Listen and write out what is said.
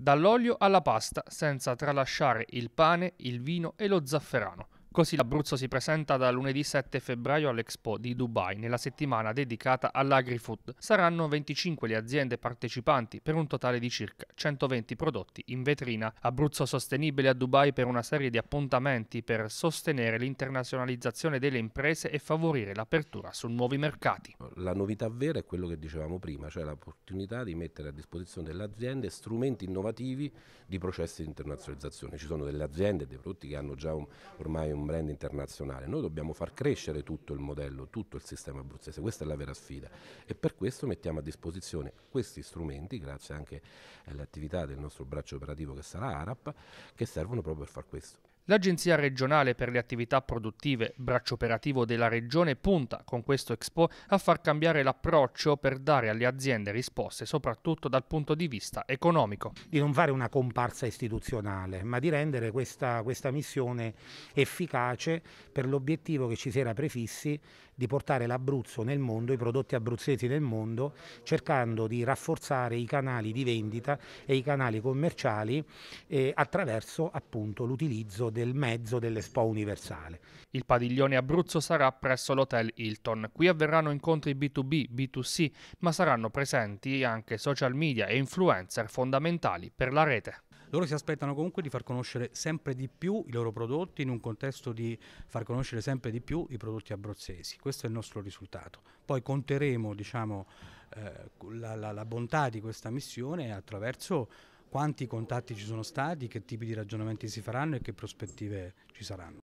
dall'olio alla pasta senza tralasciare il pane, il vino e lo zafferano. Così l'Abruzzo si presenta da lunedì 7 febbraio all'Expo di Dubai nella settimana dedicata all'agri-food. Saranno 25 le aziende partecipanti per un totale di circa 120 prodotti in vetrina. Abruzzo sostenibile a Dubai per una serie di appuntamenti per sostenere l'internazionalizzazione delle imprese e favorire l'apertura su nuovi mercati. La novità vera è quello che dicevamo prima, cioè l'opportunità di mettere a disposizione delle aziende strumenti innovativi di processi di internazionalizzazione. Ci sono delle aziende e dei prodotti che hanno già un, ormai un un brand internazionale, noi dobbiamo far crescere tutto il modello, tutto il sistema abruzzese, questa è la vera sfida e per questo mettiamo a disposizione questi strumenti, grazie anche all'attività del nostro braccio operativo che sarà ARAP, che servono proprio per far questo. L'Agenzia regionale per le attività produttive, braccio operativo della Regione, punta con questo Expo a far cambiare l'approccio per dare alle aziende risposte, soprattutto dal punto di vista economico. Di non fare una comparsa istituzionale, ma di rendere questa, questa missione efficace per l'obiettivo che ci si era prefissi di portare l'Abruzzo nel mondo, i prodotti abruzzesi nel mondo, cercando di rafforzare i canali di vendita e i canali commerciali eh, attraverso l'utilizzo del mezzo dell'Expo Universale. Il padiglione Abruzzo sarà presso l'Hotel Hilton. Qui avverranno incontri B2B, B2C, ma saranno presenti anche social media e influencer fondamentali per la rete loro si aspettano comunque di far conoscere sempre di più i loro prodotti in un contesto di far conoscere sempre di più i prodotti abruzzesi. Questo è il nostro risultato. Poi conteremo diciamo, eh, la, la, la bontà di questa missione attraverso quanti contatti ci sono stati, che tipi di ragionamenti si faranno e che prospettive ci saranno.